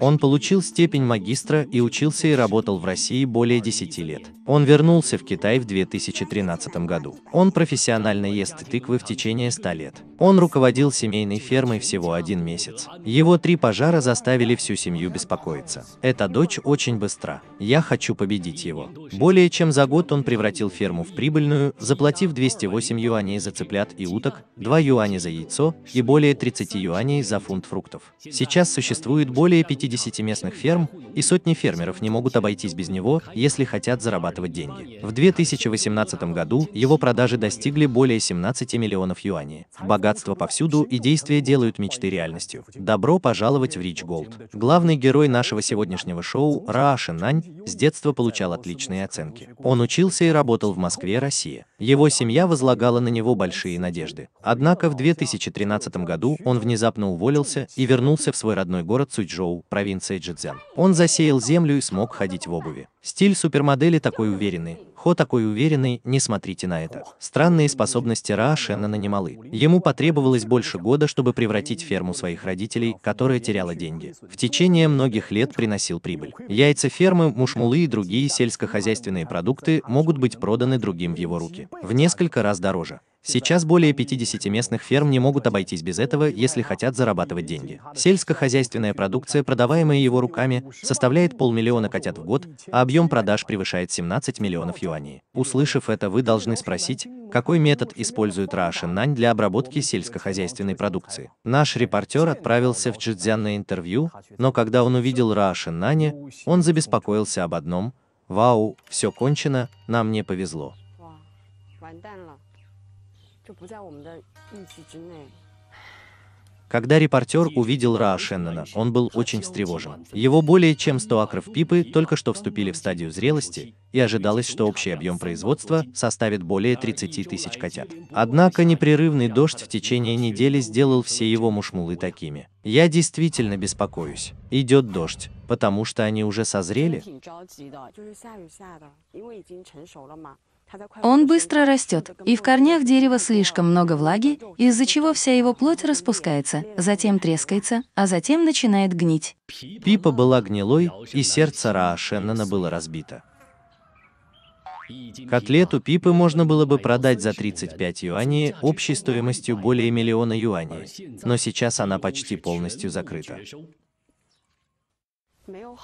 Он получил степень магистра и учился и работал в России более 10 лет. Он вернулся в Китай в 2013 году. Он профессионально ест тыквы в течение 100 лет. Он руководил семейной фермой всего один месяц. Его три пожара заставили всю семью беспокоиться. Эта дочь очень быстра. Я хочу победить его. Более чем за год он превратил ферму в прибыльную, заплатив 208 юаней за цыплят и уток, 2 юаня за яйцо и более 30 юаней за фунт фруктов. Сейчас существует более более 50 местных ферм, и сотни фермеров не могут обойтись без него, если хотят зарабатывать деньги. В 2018 году его продажи достигли более 17 миллионов юаней. Богатство повсюду и действия делают мечты реальностью. Добро пожаловать в Рич Голд. Главный герой нашего сегодняшнего шоу, Раа Шинань, с детства получал отличные оценки. Он учился и работал в Москве, Россия. Его семья возлагала на него большие надежды. Однако в 2013 году он внезапно уволился и вернулся в свой родной город Сучжоу Джоу, провинция Джидзян. Он засеял землю и смог ходить в обуви. Стиль супермодели такой уверенный, Хо такой уверенный, не смотрите на это. Странные способности Ра Шеннона немалы. Ему потребовалось больше года, чтобы превратить ферму своих родителей, которая теряла деньги. В течение многих лет приносил прибыль. Яйца фермы, мушмулы и другие сельскохозяйственные продукты могут быть проданы другим в его руки. В несколько раз дороже. Сейчас более 50 местных ферм не могут обойтись без этого, если хотят зарабатывать деньги. Сельскохозяйственная продукция, продаваемая его руками, составляет полмиллиона котят в год, а объем Объем продаж превышает 17 миллионов юаней. Услышав это, вы должны спросить, какой метод использует Russian Нань для обработки сельскохозяйственной продукции. Наш репортер отправился в Чжидзян на интервью, но когда он увидел Russian Нани, он забеспокоился об одном – «Вау, все кончено, нам не повезло». 完蛋了，就不在我们的预期之内。когда репортер увидел Раа Шеннона, он был очень встревожен. Его более чем 100 акров пипы только что вступили в стадию зрелости, и ожидалось, что общий объем производства составит более 30 тысяч котят. Однако непрерывный дождь в течение недели сделал все его мушмулы такими. Я действительно беспокоюсь. Идет дождь, потому что они уже созрели. Он быстро растет, и в корнях дерева слишком много влаги, из-за чего вся его плоть распускается, затем трескается, а затем начинает гнить. Пипа была гнилой, и сердце Раа Шеннона было разбито. Котлету Пипы можно было бы продать за 35 юаней, общей стоимостью более миллиона юаней, но сейчас она почти полностью закрыта.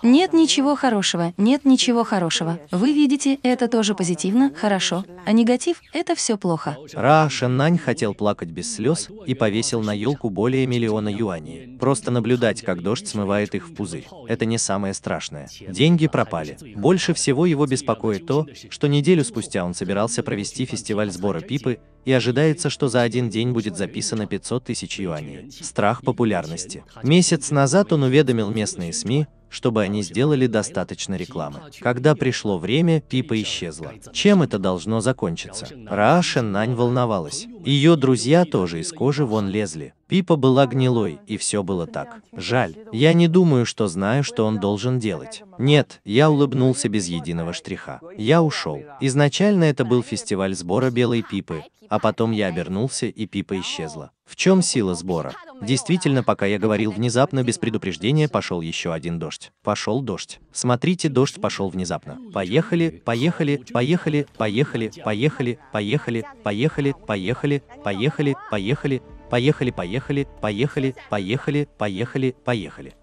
Нет ничего хорошего, нет ничего хорошего. Вы видите, это тоже позитивно, хорошо, а негатив — это все плохо. Ра Шеннань хотел плакать без слез и повесил на елку более миллиона юаней. Просто наблюдать, как дождь смывает их в пузырь. Это не самое страшное. Деньги пропали. Больше всего его беспокоит то, что неделю спустя он собирался провести фестиваль сбора пипы, и ожидается, что за один день будет записано 500 тысяч юаней. Страх популярности. Месяц назад он уведомил местные СМИ, чтобы они сделали достаточно рекламы. Когда пришло время, Пипа исчезла. Чем это должно закончиться? Раа Нань волновалась. Ее друзья тоже из кожи вон лезли. Пипа была гнилой, и все было так. Жаль. Я не думаю, что знаю, что он должен делать. Нет, я улыбнулся без единого штриха. Я ушел. Изначально это был фестиваль сбора белой пипы, а потом я обернулся и Пипа исчезла. В чем сила сбора? Действительно, пока я говорил внезапно, без предупреждения, пошел еще один дождь. Пошел дождь. Смотрите, дождь пошел внезапно. Поехали, поехали, поехали, поехали, поехали, поехали, поехали, поехали, поехали, поехали, поехали, поехали, поехали, поехали, поехали, поехали.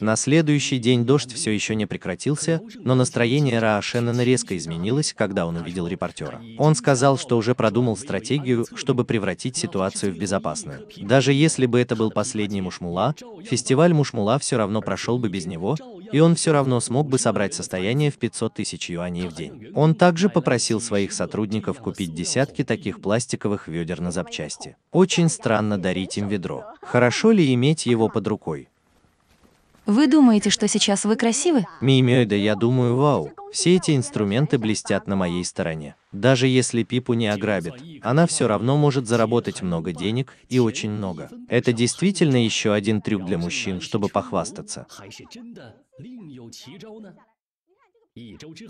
На следующий день дождь все еще не прекратился, но настроение Раашенена резко изменилось, когда он увидел репортера. Он сказал, что уже продумал стратегию, чтобы превратить ситуацию в безопасную. Даже если бы это был последний Мушмула, фестиваль Мушмула все равно прошел бы без него, и он все равно смог бы собрать состояние в 500 тысяч юаней в день. Он также попросил своих сотрудников купить десятки таких пластиковых ведер на запчасти. Очень странно дарить им ведро. Хорошо ли иметь его под рукой? Вы думаете, что сейчас вы красивы? Мимио, я думаю, вау. Все эти инструменты блестят на моей стороне. Даже если Пипу не ограбит, она все равно может заработать много денег, и очень много. Это действительно еще один трюк для мужчин, чтобы похвастаться.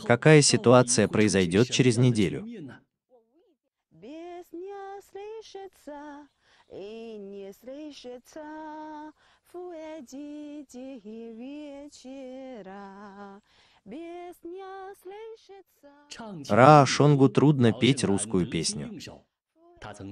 Какая ситуация произойдет через неделю? и не слышится Фуэди тихи вечера, Песня слышится... Ра Шонгу трудно петь русскую песню.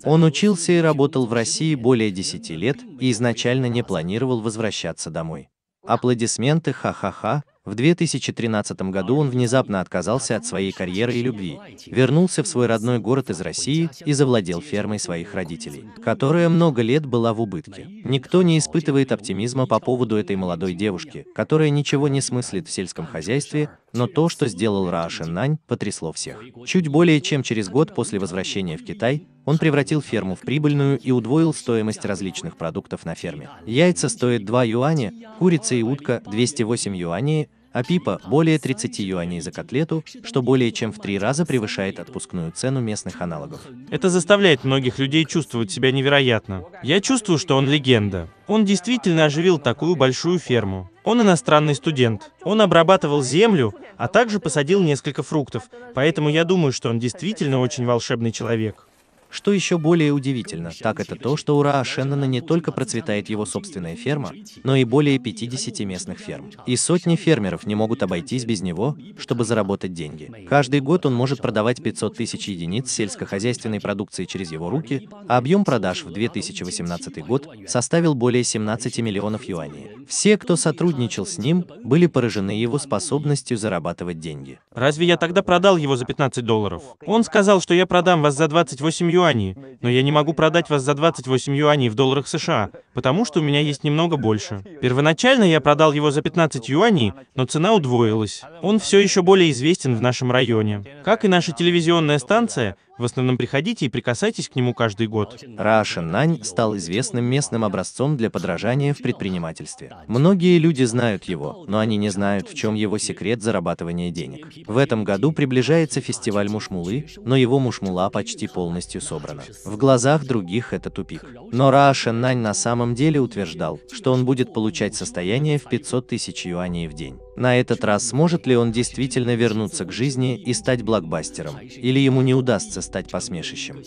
Он учился и работал в России более 10 лет и изначально не планировал возвращаться домой. Аплодисменты ха-ха-ха, в 2013 году он внезапно отказался от своей карьеры и любви, вернулся в свой родной город из России и завладел фермой своих родителей, которая много лет была в убытке. Никто не испытывает оптимизма по поводу этой молодой девушки, которая ничего не смыслит в сельском хозяйстве, но то, что сделал Раашин Нань, потрясло всех. Чуть более чем через год после возвращения в Китай, он превратил ферму в прибыльную и удвоил стоимость различных продуктов на ферме. Яйца стоят 2 юаня, курица и утка – 208 юаней, а пипа – более 30 юаней за котлету, что более чем в три раза превышает отпускную цену местных аналогов. Это заставляет многих людей чувствовать себя невероятно. Я чувствую, что он легенда. Он действительно оживил такую большую ферму. Он иностранный студент. Он обрабатывал землю, а также посадил несколько фруктов, поэтому я думаю, что он действительно очень волшебный человек. Что еще более удивительно, так это то, что у Раа Шеннона не только процветает его собственная ферма, но и более 50 местных ферм. И сотни фермеров не могут обойтись без него, чтобы заработать деньги. Каждый год он может продавать 500 тысяч единиц сельскохозяйственной продукции через его руки, а объем продаж в 2018 год составил более 17 миллионов юаней. Все, кто сотрудничал с ним, были поражены его способностью зарабатывать деньги. Разве я тогда продал его за 15 долларов? Он сказал, что я продам вас за 28 юаней, но я не могу продать вас за 28 юаней в долларах США, потому что у меня есть немного больше. Первоначально я продал его за 15 юаней, но цена удвоилась. Он все еще более известен в нашем районе. Как и наша телевизионная станция, в основном приходите и прикасайтесь к нему каждый год. Раошен Нань стал известным местным образцом для подражания в предпринимательстве. Многие люди знают его, но они не знают, в чем его секрет зарабатывания денег. В этом году приближается фестиваль Мушмулы, но его Мушмула почти полностью собрана. В глазах других это тупик. Но Раошен Нань на самом деле утверждал, что он будет получать состояние в 500 тысяч юаней в день. На этот раз сможет ли он действительно вернуться к жизни и стать блокбастером, или ему не удастся стать посмешищем?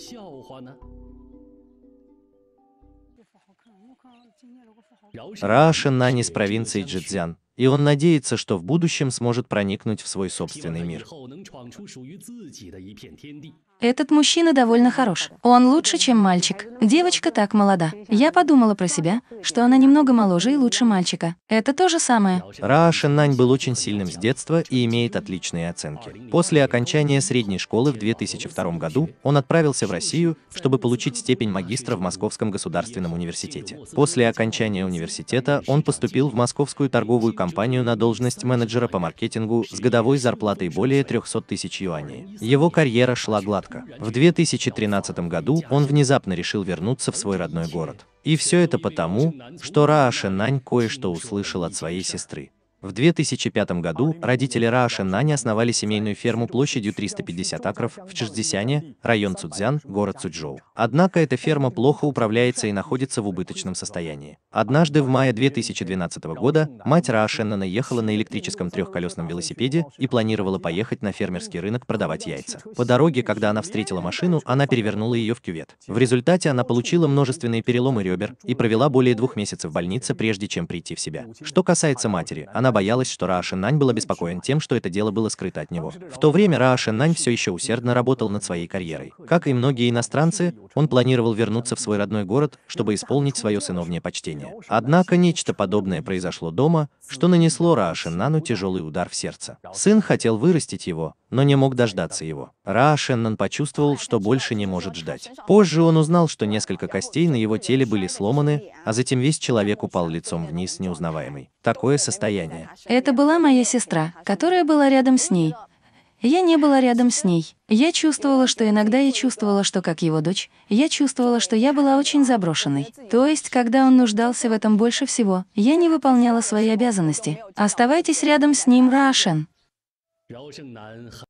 Ра Шиннань из провинции Джидзян, и он надеется, что в будущем сможет проникнуть в свой собственный мир. Этот мужчина довольно хорош. Он лучше, чем мальчик. Девочка так молода. Я подумала про себя, что она немного моложе и лучше мальчика. Это то же самое. Раа Шиннань был очень сильным с детства и имеет отличные оценки. После окончания средней школы в 2002 году он отправился в Россию, чтобы получить степень магистра в Московском государственном университете. После окончания университета он поступил в Московскую торговую компанию на должность менеджера по маркетингу с годовой зарплатой более 300 тысяч юаней. Его карьера шла гладко заработка. В 2013 году он внезапно решил вернуться в свой родной город. И все это потому, что Raa Шенань кое-что услышал от своей сестры. В 2005 году родители Рааша Нани основали семейную ферму площадью 350 акров в Чждзисяне, район Цудзян, город Цуджоу. Однако эта ферма плохо управляется и находится в убыточном состоянии. Однажды в мае 2012 года мать Рааша Нана ехала на электрическом трехколесном велосипеде и планировала поехать на фермерский рынок продавать яйца. По дороге, когда она встретила машину, она перевернула ее в кювет. В результате она получила множественные переломы ребер и провела более двух месяцев в больнице, прежде чем прийти в себя. Что касается матери, она она боялась, что Ра Нань был обеспокоен тем, что это дело было скрыто от него. В то время Ра Нань все еще усердно работал над своей карьерой. Как и многие иностранцы, он планировал вернуться в свой родной город, чтобы исполнить свое сыновнее почтение. Однако нечто подобное произошло дома, что нанесло Ра Нану тяжелый удар в сердце. Сын хотел вырастить его, но не мог дождаться его. Ра Шеннон почувствовал, что больше не может ждать. Позже он узнал, что несколько костей на его теле были сломаны, а затем весь человек упал лицом вниз, неузнаваемый. Такое состояние. Это была моя сестра, которая была рядом с ней. Я не была рядом с ней. Я чувствовала, что иногда я чувствовала, что как его дочь, я чувствовала, что я была очень заброшенной. То есть, когда он нуждался в этом больше всего, я не выполняла свои обязанности. Оставайтесь рядом с ним, Рашен. 饶胜男。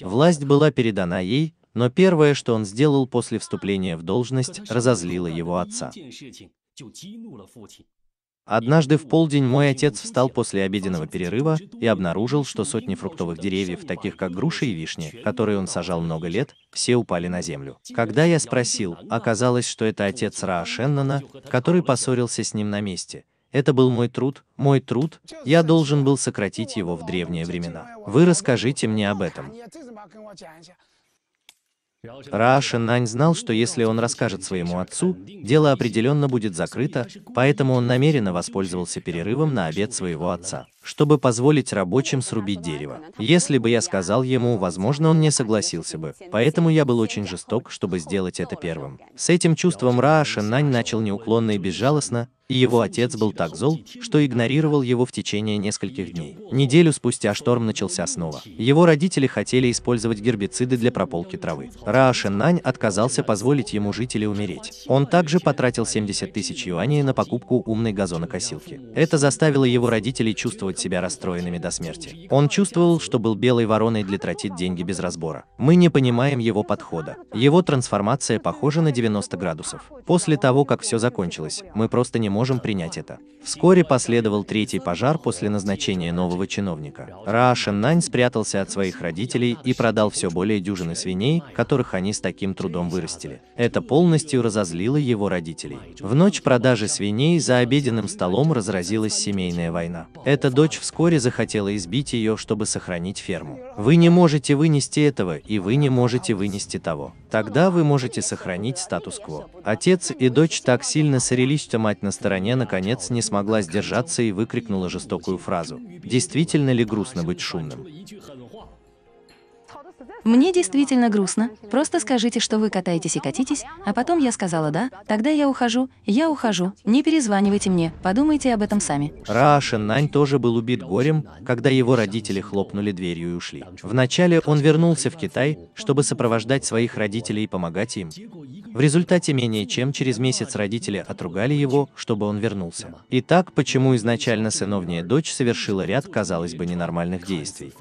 Власть была передана ей, но первое, что он сделал после вступления в должность, разозлило его отца. Однажды в полдень мой отец встал после обеденного перерыва и обнаружил, что сотни фруктовых деревьев, таких как груши и вишни, которые он сажал много лет, все упали на землю. Когда я спросил, оказалось, что это отец Raa который поссорился с ним на месте, это был мой труд, мой труд, я должен был сократить его в ну, древние времена. Вы расскажите мне об этом. Ра Шинань знал, что если он расскажет своему отцу, дело определенно будет закрыто, поэтому он намеренно воспользовался перерывом на обед своего отца, чтобы позволить рабочим срубить дерево. Если бы я сказал ему, возможно, он не согласился бы, поэтому я был очень жесток, чтобы сделать это первым. С этим чувством Ра Шинань начал неуклонно и безжалостно, и его отец был так зол, что игнорировал его в течение нескольких дней. Неделю спустя шторм начался снова. Его родители хотели использовать гербициды для прополки травы. Раашеннань отказался позволить ему жить или умереть. Он также потратил 70 тысяч юаней на покупку умной газонокосилки. Это заставило его родителей чувствовать себя расстроенными до смерти. Он чувствовал, что был белой вороной для тратить деньги без разбора. Мы не понимаем его подхода. Его трансформация похожа на 90 градусов. После того, как все закончилось, мы просто не можем можем принять это. Вскоре последовал третий пожар после назначения нового чиновника. Раа Шеннань спрятался от своих родителей и продал все более дюжины свиней, которых они с таким трудом вырастили. Это полностью разозлило его родителей. В ночь продажи свиней за обеденным столом разразилась семейная война. Эта дочь вскоре захотела избить ее, чтобы сохранить ферму. Вы не можете вынести этого, и вы не можете вынести того. Тогда вы можете сохранить статус-кво. Отец и дочь так сильно сорились, что мать настояла стороне наконец не смогла сдержаться и выкрикнула жестокую фразу. Действительно ли грустно быть шумным? Мне действительно грустно. Просто скажите, что вы катаетесь и катитесь, а потом я сказала «да», тогда я ухожу, я ухожу, не перезванивайте мне, подумайте об этом сами. Раашен Нань тоже был убит горем, когда его родители хлопнули дверью и ушли. Вначале он вернулся в Китай, чтобы сопровождать своих родителей и помогать им. В результате менее чем через месяц родители отругали его, чтобы он вернулся. Итак, почему изначально сыновняя дочь совершила ряд, казалось бы, ненормальных действий?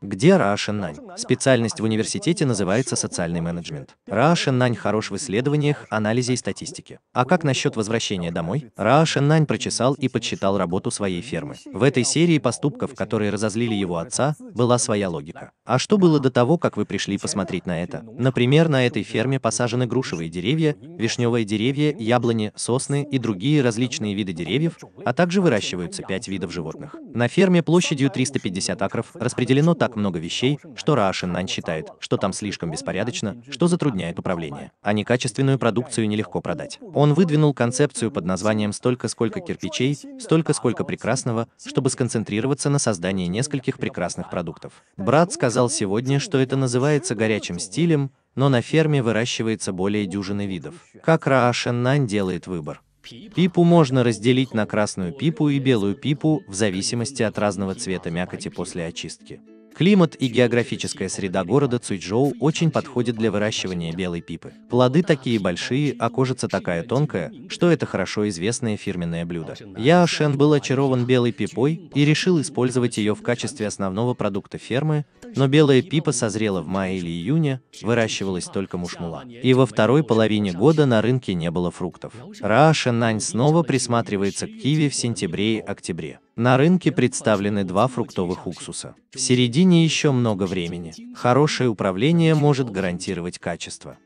Где Раашеннань? Специальность в университете называется социальный менеджмент. Раашеннань хорош в исследованиях, анализе и статистике. А как насчет возвращения домой? Раашеннань прочесал и подсчитал работу своей фермы. В этой серии поступков, которые разозлили его отца, была своя логика. А что было до того, как вы пришли посмотреть на это? Например, на этой ферме посажены грушевые деревья, вишневые деревья, яблони, сосны и другие различные виды деревьев, а также выращиваются пять видов животных. На ферме площадью 350 акров распределено так, так много вещей, что Russian Nine считает, что там слишком беспорядочно, что затрудняет управление. А некачественную продукцию нелегко продать. Он выдвинул концепцию под названием «Столько, сколько кирпичей, столько, сколько прекрасного», чтобы сконцентрироваться на создании нескольких прекрасных продуктов. Брат сказал сегодня, что это называется горячим стилем, но на ферме выращивается более дюжины видов. Как Раашен Нань делает выбор? Пипу можно разделить на красную пипу и белую пипу в зависимости от разного цвета мякоти после очистки. Климат и географическая среда города Цуйчжоу очень подходит для выращивания белой пипы. Плоды такие большие, а кожица такая тонкая, что это хорошо известное фирменное блюдо. Я Ашен был очарован белой пипой и решил использовать ее в качестве основного продукта фермы, но белая пипа созрела в мае или июне, выращивалась только мушмула. И во второй половине года на рынке не было фруктов. Ра Нань снова присматривается к киви в сентябре и октябре. На рынке представлены два фруктовых уксуса. В середине еще много времени. Хорошее управление может гарантировать качество.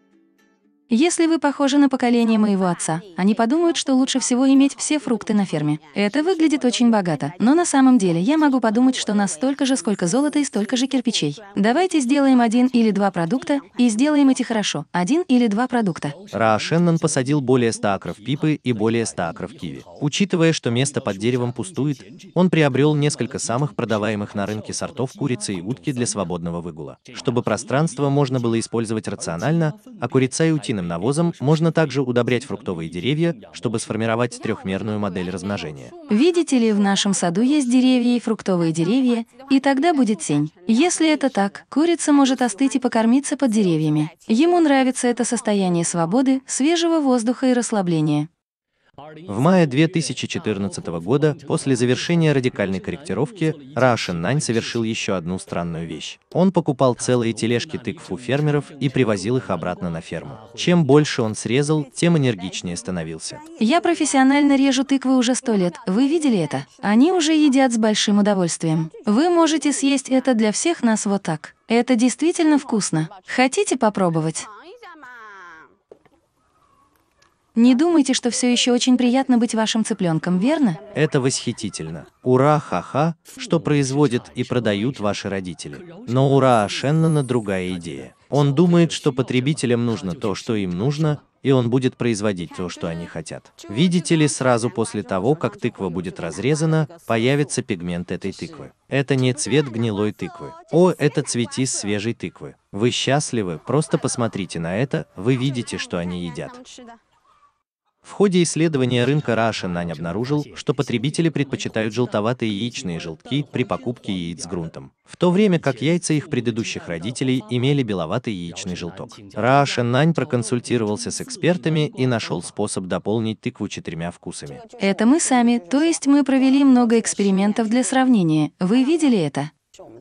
Если вы похожи на поколение моего отца, они подумают, что лучше всего иметь все фрукты на ферме. Это выглядит очень богато, но на самом деле я могу подумать, что нас столько же, сколько золота и столько же кирпичей. Давайте сделаем один или два продукта и сделаем эти хорошо. Один или два продукта. Ра посадил более 100 акров пипы и более 100 акров киви. Учитывая, что место под деревом пустует, он приобрел несколько самых продаваемых на рынке сортов курицы и утки для свободного выгула, чтобы пространство можно было использовать рационально, а курица и утина растительным навозом можно также удобрять фруктовые деревья, чтобы сформировать трехмерную модель размножения. Видите ли, в нашем саду есть деревья и фруктовые деревья, и тогда будет тень. Если это так, курица может остыть и покормиться под деревьями. Ему нравится это состояние свободы, свежего воздуха и расслабления. В мае 2014 года, после завершения радикальной корректировки, Russian Nine совершил еще одну странную вещь. Он покупал целые тележки тыкв у фермеров и привозил их обратно на ферму. Чем больше он срезал, тем энергичнее становился. Я профессионально режу тыквы уже сто лет. Вы видели это? Они уже едят с большим удовольствием. Вы можете съесть это для всех нас вот так. Это действительно вкусно. Хотите попробовать? Не думайте, что все еще очень приятно быть вашим цыпленком, верно? Это восхитительно. Ура, ха-ха, что производят и продают ваши родители. Но ура, Шеннона другая идея. Он думает, что потребителям нужно то, что им нужно, и он будет производить то, что они хотят. Видите ли, сразу после того, как тыква будет разрезана, появится пигмент этой тыквы. Это не цвет гнилой тыквы. О, это цвети свежей тыквы. Вы счастливы, просто посмотрите на это, вы видите, что они едят. В ходе исследования рынка Russian обнаружил, что потребители предпочитают желтоватые яичные желтки при покупке яиц с грунтом, в то время как яйца их предыдущих родителей имели беловатый яичный желток. Russian проконсультировался с экспертами и нашел способ дополнить тыкву четырьмя вкусами. Это мы сами, то есть мы провели много экспериментов для сравнения. Вы видели это?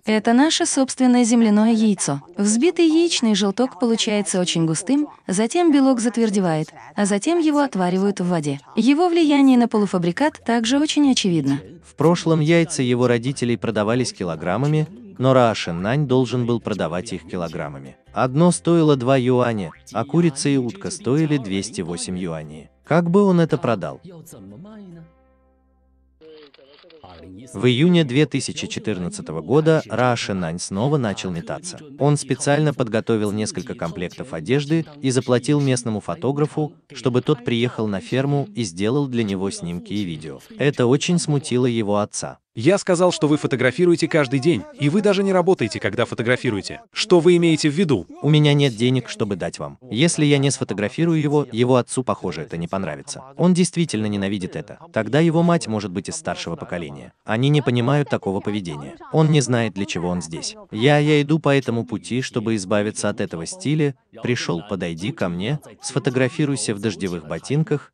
Это наше собственное земляное яйцо. Взбитый яичный желток получается очень густым, затем белок затвердевает, а затем его отваривают в воде. Его влияние на полуфабрикат также очень очевидно. В прошлом яйца его родителей продавались килограммами, но Раашин Нань должен был продавать их килограммами. Одно стоило 2 юаня, а курица и утка стоили 208 юаней. Как бы он это продал? В июне 2014 года Ра Шенань снова начал метаться. Он специально подготовил несколько комплектов одежды и заплатил местному фотографу, чтобы тот приехал на ферму и сделал для него снимки и видео. Это очень смутило его отца. Я сказал, что вы фотографируете каждый день, и вы даже не работаете, когда фотографируете. Что вы имеете в виду? У меня нет денег, чтобы дать вам. Если я не сфотографирую его, его отцу, похоже, это не понравится. Он действительно ненавидит это. Тогда его мать может быть из старшего поколения. Они не понимают такого поведения. Он не знает, для чего он здесь. Я, я иду по этому пути, чтобы избавиться от этого стиля. Пришел, подойди ко мне, сфотографируйся в дождевых ботинках,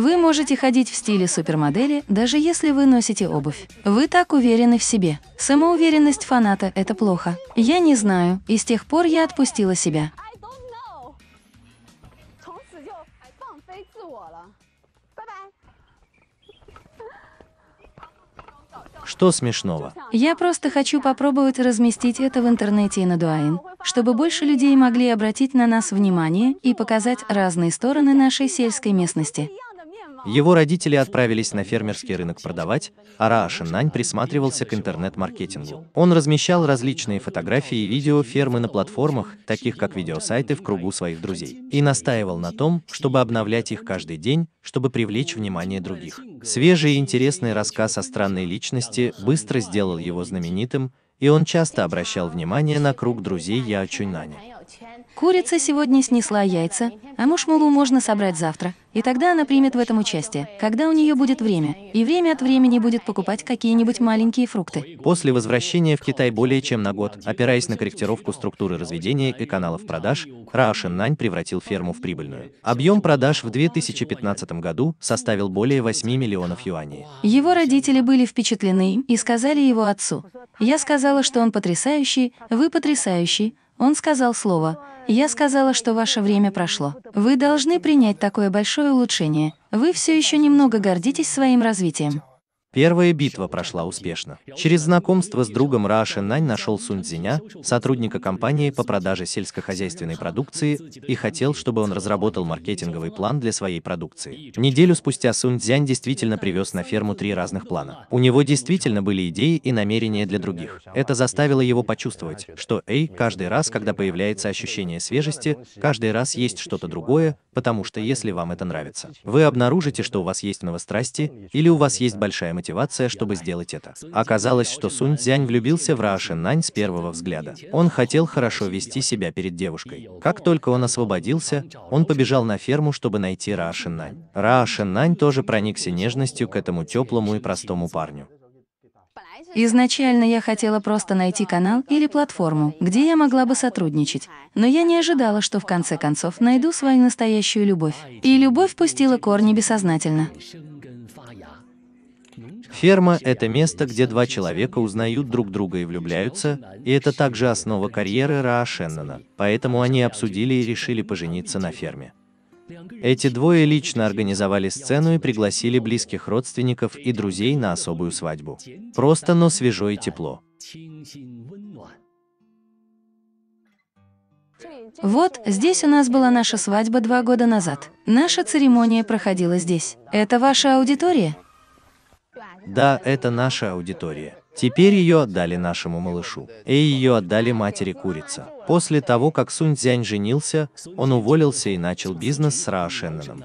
Вы можете ходить в стиле супермодели, даже если вы носите обувь. Вы так уверены в себе. Самоуверенность фаната — это плохо. Я не знаю, и с тех пор я отпустила себя. Что смешного? Я просто хочу попробовать разместить это в интернете и на Дуаин, чтобы больше людей могли обратить на нас внимание и показать разные стороны нашей сельской местности. Его родители отправились на фермерский рынок продавать, а Раашинань присматривался к интернет-маркетингу. Он размещал различные фотографии и видео фермы на платформах, таких как видеосайты в кругу своих друзей, и настаивал на том, чтобы обновлять их каждый день, чтобы привлечь внимание других. Свежий и интересный рассказ о странной личности быстро сделал его знаменитым, и он часто обращал внимание на круг друзей Яо Чуйнани. Курица сегодня снесла яйца, а мушмулу можно собрать завтра, и тогда она примет в этом участие, когда у нее будет время, и время от времени будет покупать какие-нибудь маленькие фрукты. После возвращения в Китай более чем на год, опираясь на корректировку структуры разведения и каналов продаж, Раошиннань превратил ферму в прибыльную. Объем продаж в 2015 году составил более 8 миллионов юаней. Его родители были впечатлены и сказали его отцу, «Я сказала, что он потрясающий, вы потрясающий, он сказал слово. Я сказала, что ваше время прошло. Вы должны принять такое большое улучшение. Вы все еще немного гордитесь своим развитием. Первая битва прошла успешно. Через знакомство с другом Ра Шинань нашел Сунь Сунцзиня, сотрудника компании по продаже сельскохозяйственной продукции, и хотел, чтобы он разработал маркетинговый план для своей продукции. Неделю спустя Сунь Цзянь действительно привез на ферму три разных плана. У него действительно были идеи и намерения для других. Это заставило его почувствовать, что Эй, каждый раз, когда появляется ощущение свежести, каждый раз есть что-то другое, потому что если вам это нравится, вы обнаружите, что у вас есть новострасти, или у вас есть большая мотивация, чтобы сделать это. Оказалось, что Сунь Цзянь влюбился в Рашин Нань с первого взгляда. Он хотел хорошо вести себя перед девушкой. Как только он освободился, он побежал на ферму, чтобы найти Рашин Нань. Рашин Нань тоже проникся нежностью к этому теплому и простому парню. Изначально я хотела просто найти канал или платформу, где я могла бы сотрудничать, но я не ожидала, что в конце концов найду свою настоящую любовь. И любовь пустила корни бессознательно. Ферма — это место, где два человека узнают друг друга и влюбляются, и это также основа карьеры Раа Шеннона, поэтому они обсудили и решили пожениться на ферме. Эти двое лично организовали сцену и пригласили близких родственников и друзей на особую свадьбу. Просто, но свежо и тепло. Вот здесь у нас была наша свадьба два года назад. Наша церемония проходила здесь. Это ваша аудитория? Да, это наша аудитория. Теперь ее отдали нашему малышу. и ее отдали матери курица. После того, как Сунь Цзянь женился, он уволился и начал бизнес с Ра Шенноном.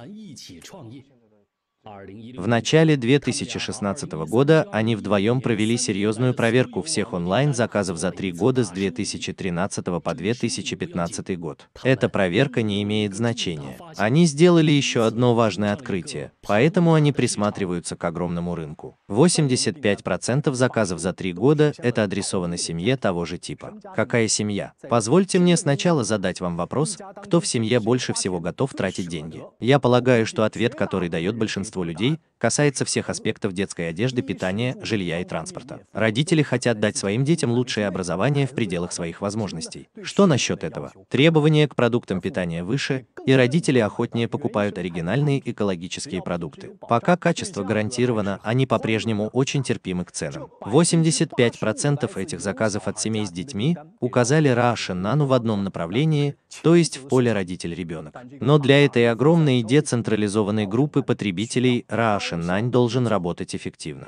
В начале 2016 года они вдвоем провели серьезную проверку всех онлайн-заказов за три года с 2013 по 2015 год. Эта проверка не имеет значения. Они сделали еще одно важное открытие, поэтому они присматриваются к огромному рынку. 85% заказов за три года – это адресовано семье того же типа. Какая семья? Позвольте мне сначала задать вам вопрос, кто в семье больше всего готов тратить деньги. Я полагаю, что ответ, который дает большинство большинство людей, касается всех аспектов детской одежды, питания, жилья и транспорта. Родители хотят дать своим детям лучшее образование в пределах своих возможностей. Что насчет этого? Требования к продуктам питания выше, и родители охотнее покупают оригинальные экологические продукты. Пока качество гарантировано, они по-прежнему очень терпимы к ценам. 85% этих заказов от семей с детьми указали Раша Нану в одном направлении, то есть в поле родитель-ребенок. Но для этой огромной и децентрализованной группы потребителей пользователей Раашеннань должен работать эффективно.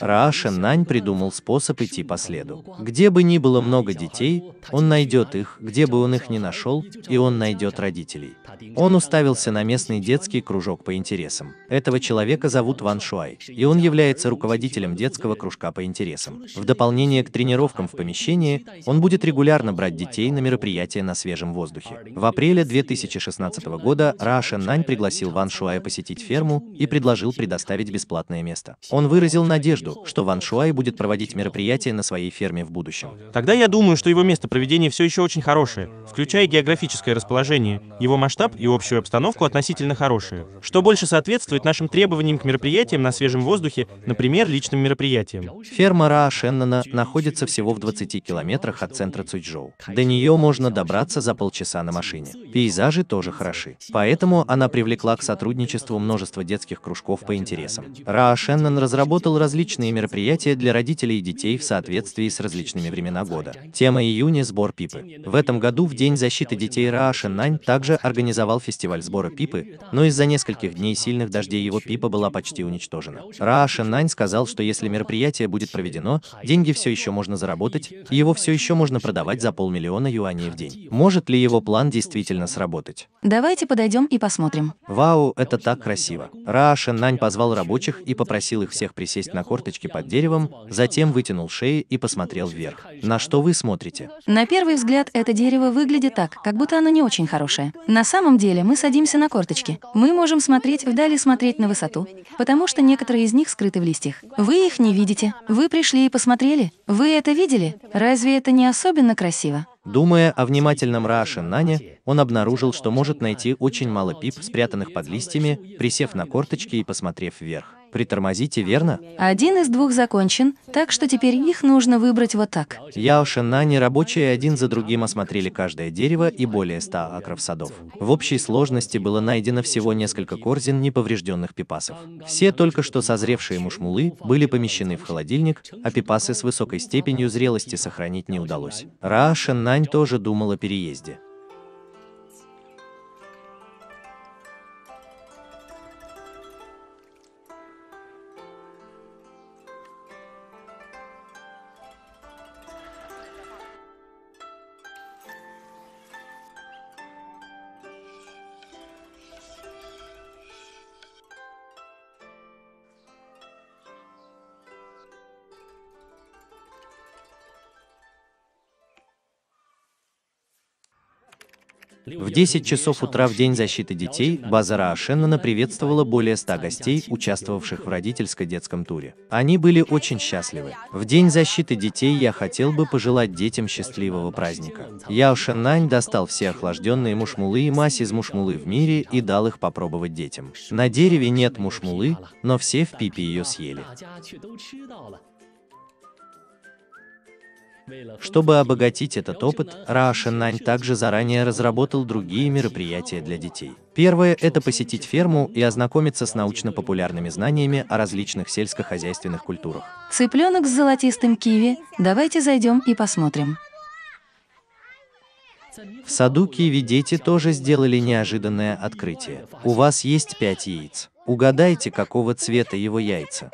Рааша Нань придумал способ идти по следу. Где бы ни было много детей, он найдет их, где бы он их не нашел, и он найдет родителей. Он уставился на местный детский кружок по интересам. Этого человека зовут Ван Шуай, и он является руководителем детского кружка по интересам. В дополнение к тренировкам в помещении, он будет регулярно брать детей на мероприятия на свежем воздухе. В апреле 2016 года Рааша Нань пригласил Ван Шуая посетить ферму и предложил предоставить бесплатное место. Он выразил на надежду, что Ван Шуай будет проводить мероприятия на своей ферме в будущем. Тогда я думаю, что его место проведения все еще очень хорошее, включая географическое расположение, его масштаб и общую обстановку относительно хорошие, что больше соответствует нашим требованиям к мероприятиям на свежем воздухе, например, личным мероприятиям. Ферма Раа Шеннона находится всего в 20 километрах от центра Цуйчжоу. До нее можно добраться за полчаса на машине. Пейзажи тоже хороши. Поэтому она привлекла к сотрудничеству множество детских кружков по интересам. Раа Шеннон разработал различные мероприятия для родителей и детей в соответствии с различными времена года. Тема июня – сбор пипы. В этом году в День защиты детей Рааши Нань также организовал фестиваль сбора пипы, но из-за нескольких дней сильных дождей его пипа была почти уничтожена. Рааши Нань сказал, что если мероприятие будет проведено, деньги все еще можно заработать, и его все еще можно продавать за полмиллиона юаней в день. Может ли его план действительно сработать? Давайте подойдем и посмотрим. Вау, это так красиво. Рааши Нань позвал рабочих и попросил их всех присесть на на корточке под деревом, затем вытянул шею и посмотрел вверх. На что вы смотрите? На первый взгляд это дерево выглядит так, как будто оно не очень хорошее. На самом деле мы садимся на корточки. Мы можем смотреть вдали, смотреть на высоту, потому что некоторые из них скрыты в листьях. Вы их не видите. Вы пришли и посмотрели. Вы это видели? Разве это не особенно красиво? Думая о внимательном Раше Нане, он обнаружил, что может найти очень мало пип, спрятанных под листьями, присев на корточки и посмотрев вверх. Притормозите, верно? Один из двух закончен, так что теперь их нужно выбрать вот так. Я, Шеннани, рабочие один за другим осмотрели каждое дерево и более ста акров садов. В общей сложности было найдено всего несколько корзин неповрежденных пипасов. Все только что созревшие мушмулы были помещены в холодильник, а пипасы с высокой степенью зрелости сохранить не удалось. Раа Шеннань тоже думала о переезде. В 10 часов утра в День защиты детей Базара Раашеннана приветствовала более 100 гостей, участвовавших в родительско-детском туре. Они были очень счастливы. В День защиты детей я хотел бы пожелать детям счастливого праздника. Яо Шеннань достал все охлажденные мушмулы и мазь из мушмулы в мире и дал их попробовать детям. На дереве нет мушмулы, но все в пипе ее съели. Чтобы обогатить этот опыт, Раашенань также заранее разработал другие мероприятия для детей. Первое – это посетить ферму и ознакомиться с научно-популярными знаниями о различных сельскохозяйственных культурах. Цыпленок с золотистым киви. Давайте зайдем и посмотрим. В саду киви дети тоже сделали неожиданное открытие. У вас есть пять яиц. Угадайте, какого цвета его яйца.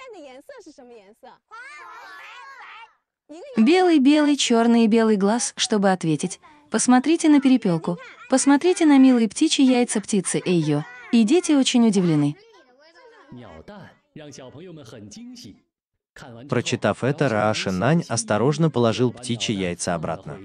Белый-белый, черный и белый глаз, чтобы ответить. Посмотрите на перепелку, посмотрите на милые птичьи яйца птицы Эйо, и дети очень удивлены. Прочитав это, Рааши Нань осторожно положил птичьи яйца обратно.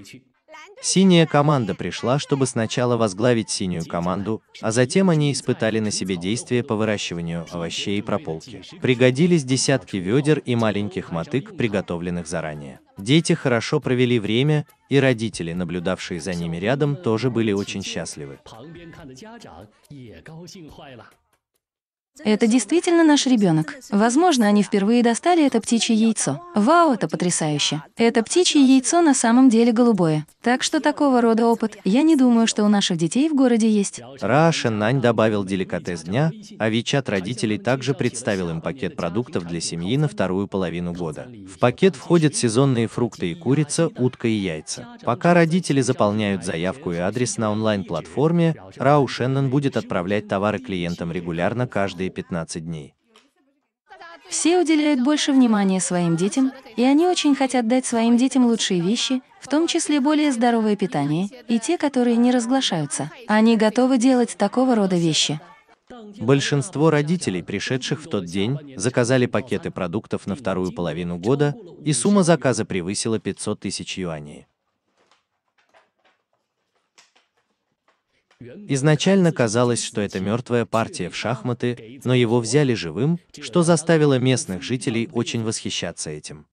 Синяя команда пришла, чтобы сначала возглавить синюю команду, а затем они испытали на себе действия по выращиванию овощей и прополки. Пригодились десятки ведер и маленьких мотык, приготовленных заранее. Дети хорошо провели время, и родители, наблюдавшие за ними рядом, тоже были очень счастливы. Это действительно наш ребенок. Возможно, они впервые достали это птичье яйцо. Вау, это потрясающе. Это птичье яйцо на самом деле голубое. Так что такого рода опыт, я не думаю, что у наших детей в городе есть. Раша Нань добавил деликатес дня, а Вичат родителей также представил им пакет продуктов для семьи на вторую половину года. В пакет входят сезонные фрукты и курица, утка и яйца. Пока родители заполняют заявку и адрес на онлайн-платформе, Рао Шеннон будет отправлять товары клиентам регулярно каждый каждые 15 дней. Все уделяют больше внимания своим детям, и они очень хотят дать своим детям лучшие вещи, в том числе более здоровое питание, и те, которые не разглашаются. Они готовы делать такого рода вещи. Большинство родителей, пришедших в тот день, заказали пакеты продуктов на вторую половину года, и сумма заказа превысила 500 тысяч юаней. Изначально казалось, что это мертвая партия в шахматы, но его взяли живым, что заставило местных жителей очень восхищаться этим.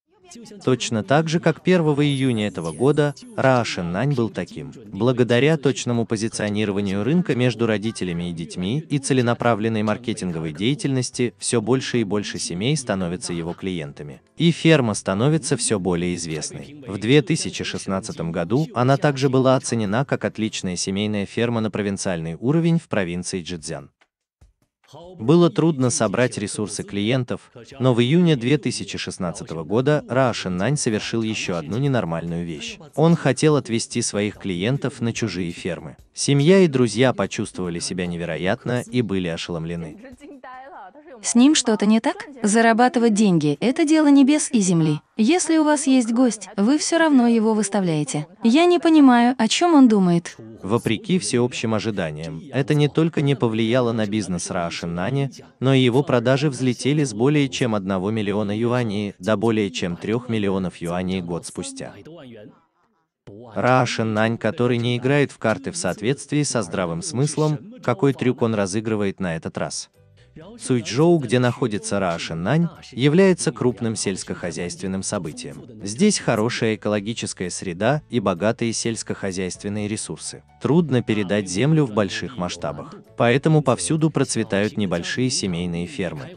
Точно так же, как 1 июня этого года, Раошеннань был таким. Благодаря точному позиционированию рынка между родителями и детьми и целенаправленной маркетинговой деятельности, все больше и больше семей становятся его клиентами. И ферма становится все более известной. В 2016 году она также была оценена как отличная семейная ферма на провинциальный уровень в провинции Джидзян. Было трудно собрать ресурсы клиентов, но в июне 2016 года Russian Nine совершил еще одну ненормальную вещь. Он хотел отвезти своих клиентов на чужие фермы. Семья и друзья почувствовали себя невероятно и были ошеломлены. С ним что-то не так? Зарабатывать деньги – это дело небес и земли. Если у вас есть гость, вы все равно его выставляете. Я не понимаю, о чем он думает. Вопреки всеобщим ожиданиям, это не только не повлияло на бизнес Russian Nani, но и его продажи взлетели с более чем 1 миллиона юаней до более чем 3 миллионов юаней год спустя. Russian Нань, который не играет в карты в соответствии со здравым смыслом, какой трюк он разыгрывает на этот раз. Суйчжоу, где находится Раошинань, является крупным сельскохозяйственным событием. Здесь хорошая экологическая среда и богатые сельскохозяйственные ресурсы. Трудно передать землю в больших масштабах. Поэтому повсюду процветают небольшие семейные фермы.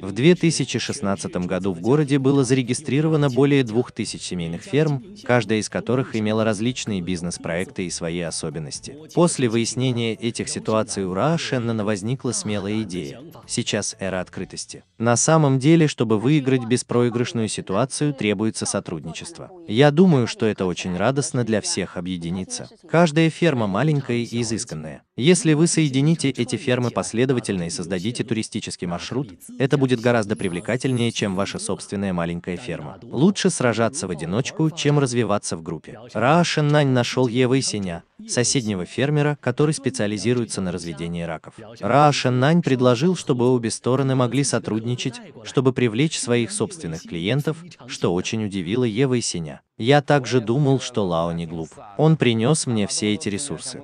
В 2016 году в городе было зарегистрировано более 2000 семейных ферм, каждая из которых имела различные бизнес-проекты и свои особенности. После выяснения этих ситуаций у Ра Шеннона возникла смелая идея. Сейчас эра открытости. На самом деле, чтобы выиграть беспроигрышную ситуацию, требуется сотрудничество. Я думаю, что это очень радостно для всех объединиться. Каждая ферма маленькая и изысканная. Если вы соедините эти фермы последовательно и создадите туристический маршрут, это будет гораздо привлекательнее, чем ваша собственная маленькая ферма. Лучше сражаться в одиночку, чем развиваться в группе. Раа Шеннань нашел Ева и Синя, соседнего фермера, который специализируется на разведении раков. Раа Шеннань предложил, чтобы обе стороны могли сотрудничать, чтобы привлечь своих собственных клиентов, что очень удивило Ева и Синя. Я также думал, что Лао не глуп. Он принес мне все эти ресурсы.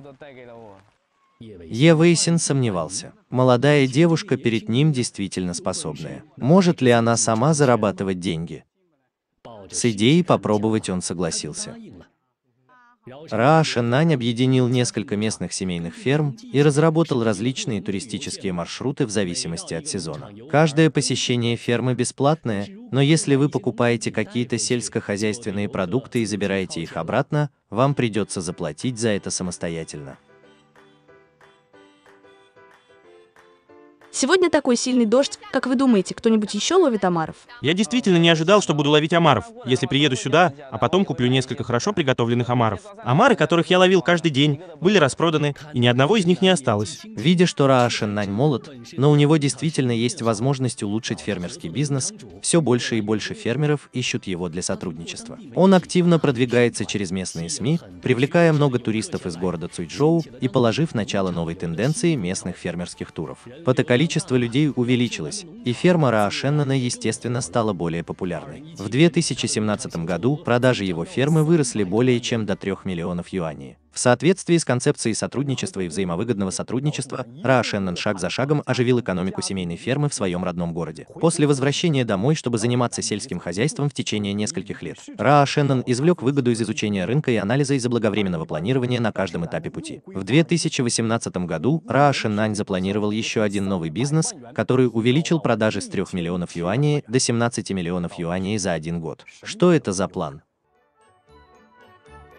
Евейсин сомневался. Молодая девушка перед ним действительно способная. Может ли она сама зарабатывать деньги? С идеей попробовать он согласился. Рааши Нань объединил несколько местных семейных ферм и разработал различные туристические маршруты в зависимости от сезона. Каждое посещение фермы бесплатное, но если вы покупаете какие-то сельскохозяйственные продукты и забираете их обратно, вам придется заплатить за это самостоятельно. Сегодня такой сильный дождь. Как вы думаете, кто-нибудь еще ловит омаров? Я действительно не ожидал, что буду ловить омаров, если приеду сюда, а потом куплю несколько хорошо приготовленных омаров. Омары, которых я ловил каждый день, были распроданы, и ни одного из них не осталось. Видя, что Раашин Нань молод, но у него действительно есть возможность улучшить фермерский бизнес, все больше и больше фермеров ищут его для сотрудничества. Он активно продвигается через местные СМИ, привлекая много туристов из города Цуйчжоу и положив начало новой тенденции местных фермерских туров. По количество людей увеличилось, и ферма Раашеннана, естественно, стала более популярной. В 2017 году продажи его фермы выросли более чем до 3 миллионов юаней. В соответствии с концепцией сотрудничества и взаимовыгодного сотрудничества, Раа Шеннон шаг за шагом оживил экономику семейной фермы в своем родном городе. После возвращения домой, чтобы заниматься сельским хозяйством в течение нескольких лет, Раа Шеннон извлек выгоду из изучения рынка и анализа из-за благовременного планирования на каждом этапе пути. В 2018 году Раа Шеннань запланировал еще один новый бизнес, который увеличил продажи с 3 миллионов юаней до 17 миллионов юаней за один год. Что это за план?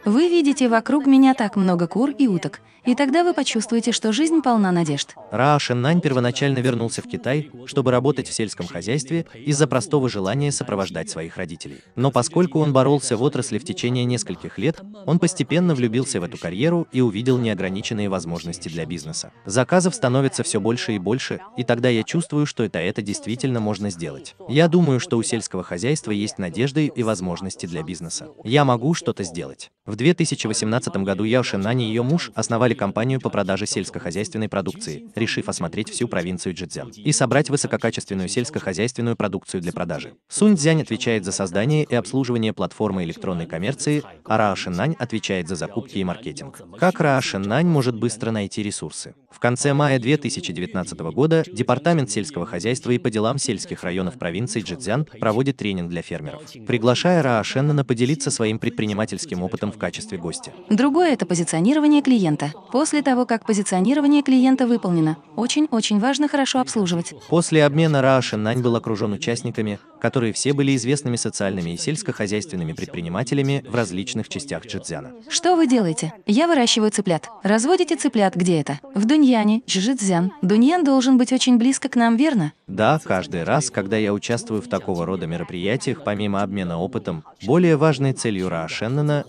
Вы видите вокруг меня так много кур и уток, и тогда вы почувствуете, что жизнь полна надежд. Ра Шеннань первоначально вернулся в Китай, чтобы работать в сельском хозяйстве из-за простого желания сопровождать своих родителей. Но поскольку он боролся в отрасли в течение нескольких лет, он постепенно влюбился в эту карьеру и увидел неограниченные возможности для бизнеса. Заказов становится все больше и больше, и тогда я чувствую, что это это действительно можно сделать. Я думаю, что у сельского хозяйства есть надежды и возможности для бизнеса. Я могу что-то сделать. В 2018 году Яо Шинань и ее муж основали компанию по продаже сельскохозяйственной продукции, решив осмотреть всю провинцию Джидзян и собрать высококачественную сельскохозяйственную продукцию для продажи. Сунь Цзянь отвечает за создание и обслуживание платформы электронной коммерции, а Рао Шинань отвечает за закупки и маркетинг. Как Рао Шинань может быстро найти ресурсы? В конце мая 2019 года Департамент сельского хозяйства и по делам сельских районов провинции Джидзян проводит тренинг для фермеров, приглашая Раа Шеннона поделиться своим предпринимательским опытом в качестве гостя. Другое – это позиционирование клиента. После того, как позиционирование клиента выполнено, очень-очень важно хорошо обслуживать. После обмена Раа Шеннань был окружен участниками, которые все были известными социальными и сельскохозяйственными предпринимателями в различных частях Джидзяна. Что вы делаете? Я выращиваю цыплят. Разводите цыплят где это? В Дуньяне, Жижицзян, Дуньян должен быть очень близко к нам, верно? Да, каждый раз, когда я участвую в такого рода мероприятиях, помимо обмена опытом, более важной целью Ра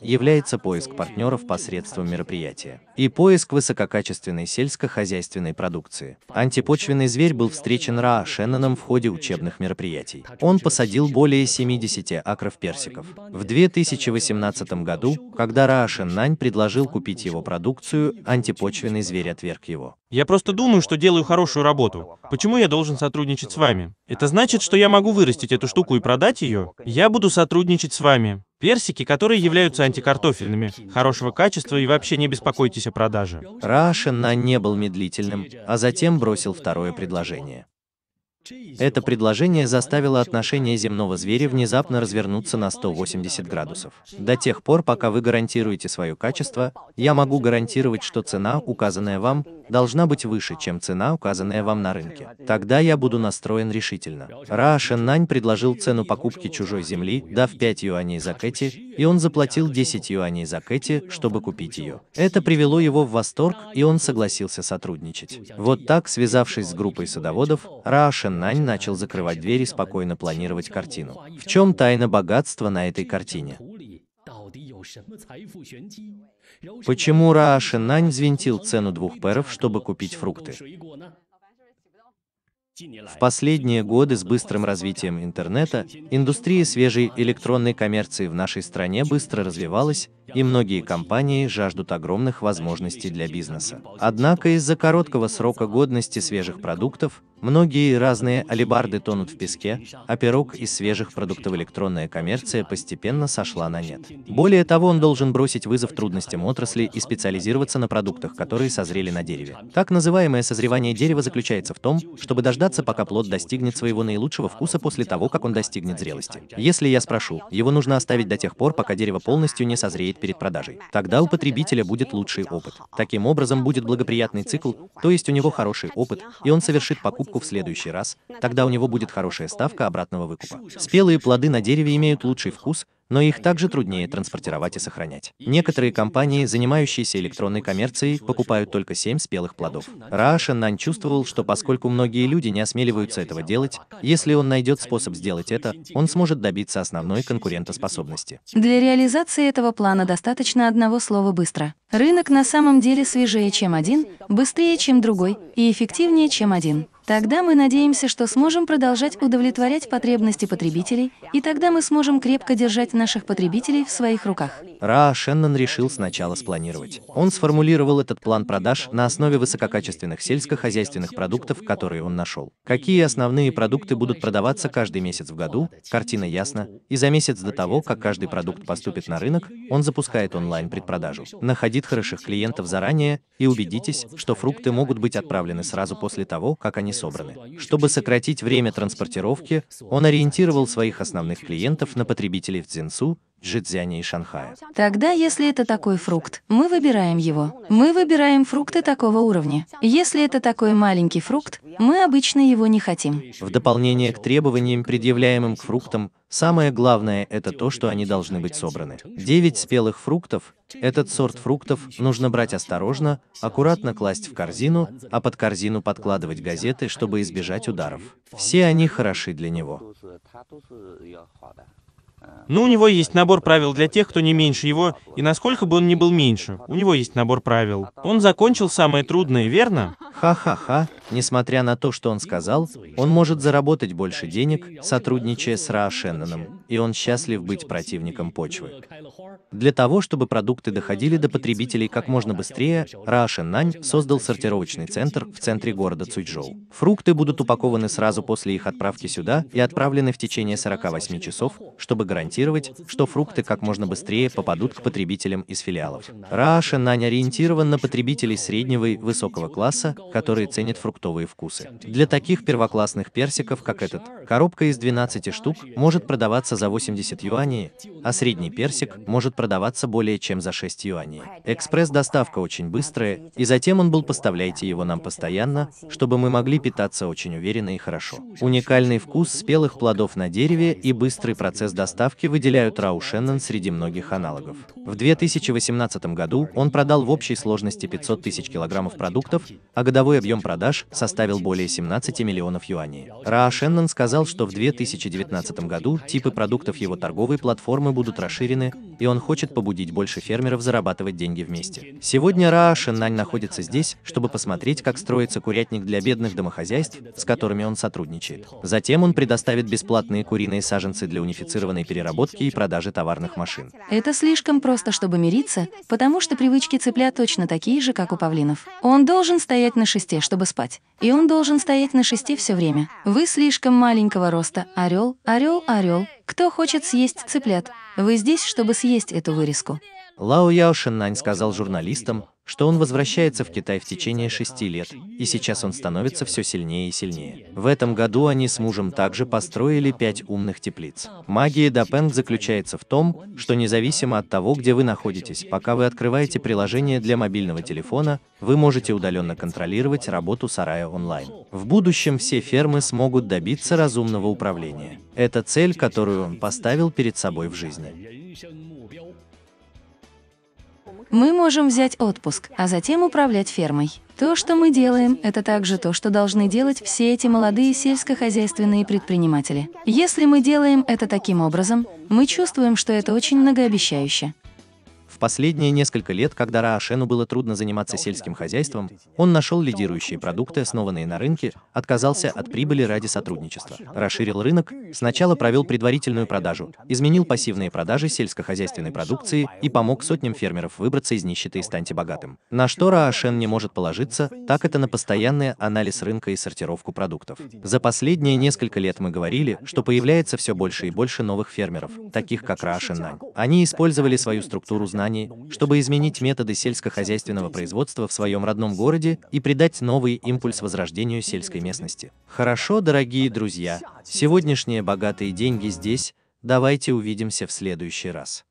является поиск партнеров посредством мероприятия и поиск высококачественной сельскохозяйственной продукции. Антипочвенный зверь был встречен Ра в ходе учебных мероприятий. Он посадил более 70 акров персиков. В 2018 году, когда Ра предложил купить его продукцию, антипочвенный зверь отверг его его. Я просто думаю, что делаю хорошую работу. Почему я должен сотрудничать с вами? Это значит, что я могу вырастить эту штуку и продать ее? Я буду сотрудничать с вами. Персики, которые являются антикартофельными, хорошего качества и вообще не беспокойтесь о продаже. Рашина не был медлительным, а затем бросил второе предложение. Это предложение заставило отношение земного зверя внезапно развернуться на 180 градусов. До тех пор, пока вы гарантируете свое качество, я могу гарантировать, что цена, указанная вам, должна быть выше, чем цена, указанная вам на рынке. Тогда я буду настроен решительно. Ра Шеннань предложил цену покупки чужой земли, дав 5 юаней за Кэти, и он заплатил 10 юаней за Кэти, чтобы купить ее. Это привело его в восторг, и он согласился сотрудничать. Вот так, связавшись с группой садоводов, Ра Нань начал закрывать двери и спокойно планировать картину. В чем тайна богатства на этой картине? Почему Ра Шинань взвинтил цену двух перов, чтобы купить фрукты? В последние годы с быстрым развитием интернета индустрия свежей электронной коммерции в нашей стране быстро развивалась, и многие компании жаждут огромных возможностей для бизнеса. Однако из-за короткого срока годности свежих продуктов, многие разные алибарды тонут в песке, а пирог из свежих продуктов электронная коммерция постепенно сошла на нет. Более того, он должен бросить вызов трудностям отрасли и специализироваться на продуктах, которые созрели на дереве. Так называемое созревание дерева заключается в том, чтобы дождаться, пока плод достигнет своего наилучшего вкуса после того, как он достигнет зрелости. Если я спрошу, его нужно оставить до тех пор, пока дерево полностью не созреет стоит перед продажей. Тогда у потребителя будет лучший опыт. Таким образом будет благоприятный цикл, то есть у него хороший опыт, и он совершит покупку в следующий раз, тогда у него будет хорошая ставка обратного выкупа. Спелые плоды на дереве имеют лучший вкус, но их также труднее транспортировать и сохранять. Некоторые компании, занимающиеся электронной коммерцией, покупают только семь спелых плодов. Раашен Нан чувствовал, что поскольку многие люди не осмеливаются этого делать, если он найдет способ сделать это, он сможет добиться основной конкурентоспособности. Для реализации этого плана достаточно одного слова «быстро». Рынок на самом деле свежее, чем один, быстрее, чем другой и эффективнее, чем один. Тогда мы надеемся, что сможем продолжать удовлетворять потребности потребителей, и тогда мы сможем крепко держать наших потребителей в своих руках. Ра Шеннон решил сначала спланировать. Он сформулировал этот план продаж на основе высококачественных сельскохозяйственных продуктов, которые он нашел. Какие основные продукты будут продаваться каждый месяц в году, картина ясна, и за месяц до того, как каждый продукт поступит на рынок, он запускает онлайн-предпродажу. Находит хороших клиентов заранее и убедитесь, что фрукты могут быть отправлены сразу после того, как они собраны. Чтобы сократить время транспортировки, он ориентировал своих основных клиентов на потребителей в Дзинсу Джидзяня и Шанхая. Тогда, если это такой фрукт, мы выбираем его. Мы выбираем фрукты такого уровня. Если это такой маленький фрукт, мы обычно его не хотим. В дополнение к требованиям, предъявляемым к фруктам, самое главное – это то, что они должны быть собраны. Девять спелых фруктов – этот сорт фруктов нужно брать осторожно, аккуратно класть в корзину, а под корзину подкладывать газеты, чтобы избежать ударов. Все они хороши для него. Но у него есть набор правил для тех, кто не меньше его, и насколько бы он ни был меньше, у него есть набор правил. Он закончил самое трудное, верно? Ха-ха-ха. Несмотря на то, что он сказал, он может заработать больше денег, сотрудничая с Ра Шенноном, и он счастлив быть противником почвы. Для того, чтобы продукты доходили до потребителей как можно быстрее, Ра Шеннань создал сортировочный центр в центре города Цуйчжоу. Фрукты будут упакованы сразу после их отправки сюда и отправлены в течение 48 часов, чтобы граждане гарантировать, что фрукты как можно быстрее попадут к потребителям из филиалов. Раша Нань ориентирован на потребителей среднего и высокого класса, которые ценят фруктовые вкусы. Для таких первоклассных персиков, как этот, коробка из 12 штук может продаваться за 80 юаней, а средний персик может продаваться более чем за 6 юаней. Экспресс-доставка очень быстрая, и затем он был поставляйте его нам постоянно, чтобы мы могли питаться очень уверенно и хорошо. Уникальный вкус спелых плодов на дереве и быстрый процесс доставки ставки выделяют Рау Шеннон среди многих аналогов. В 2018 году он продал в общей сложности 500 тысяч килограммов продуктов, а годовой объем продаж составил более 17 миллионов юаней. Рао Шеннон сказал, что в 2019 году типы продуктов его торговой платформы будут расширены, и он хочет побудить больше фермеров зарабатывать деньги вместе. Сегодня Рао Шеннань находится здесь, чтобы посмотреть, как строится курятник для бедных домохозяйств, с которыми он сотрудничает. Затем он предоставит бесплатные куриные саженцы для унифицированной переработки переработки и продажи товарных машин. Это слишком просто, чтобы мириться, потому что привычки цыпля точно такие же, как у павлинов. Он должен стоять на шесте, чтобы спать. И он должен стоять на шесте все время. Вы слишком маленького роста. Орел, орел, орел. Кто хочет съесть цыплят? Вы здесь, чтобы съесть эту вырезку. Лао Яо Шиннань сказал журналистам, что он возвращается в Китай в течение шести лет, и сейчас он становится все сильнее и сильнее. В этом году они с мужем также построили пять умных теплиц. Магия Дапенг заключается в том, что независимо от того, где вы находитесь, пока вы открываете приложение для мобильного телефона, вы можете удаленно контролировать работу сарая онлайн. В будущем все фермы смогут добиться разумного управления. Это цель, которую он поставил перед собой в жизни. Мы можем взять отпуск, а затем управлять фермой. То, что мы делаем, это также то, что должны делать все эти молодые сельскохозяйственные предприниматели. Если мы делаем это таким образом, мы чувствуем, что это очень многообещающе последние несколько лет, когда Раашену было трудно заниматься сельским хозяйством, он нашел лидирующие продукты, основанные на рынке, отказался от прибыли ради сотрудничества, расширил рынок, сначала провел предварительную продажу, изменил пассивные продажи сельскохозяйственной продукции и помог сотням фермеров выбраться из нищеты и станьте богатым. На что Раашен не может положиться, так это на постоянный анализ рынка и сортировку продуктов. За последние несколько лет мы говорили, что появляется все больше и больше новых фермеров, таких как Раашен Нань. Они использовали свою структуру знаний компаний, чтобы изменить методы сельскохозяйственного производства в своем родном городе и придать новый импульс возрождению сельской местности. Хорошо, дорогие друзья, сегодняшние богатые деньги здесь, давайте увидимся в следующий раз.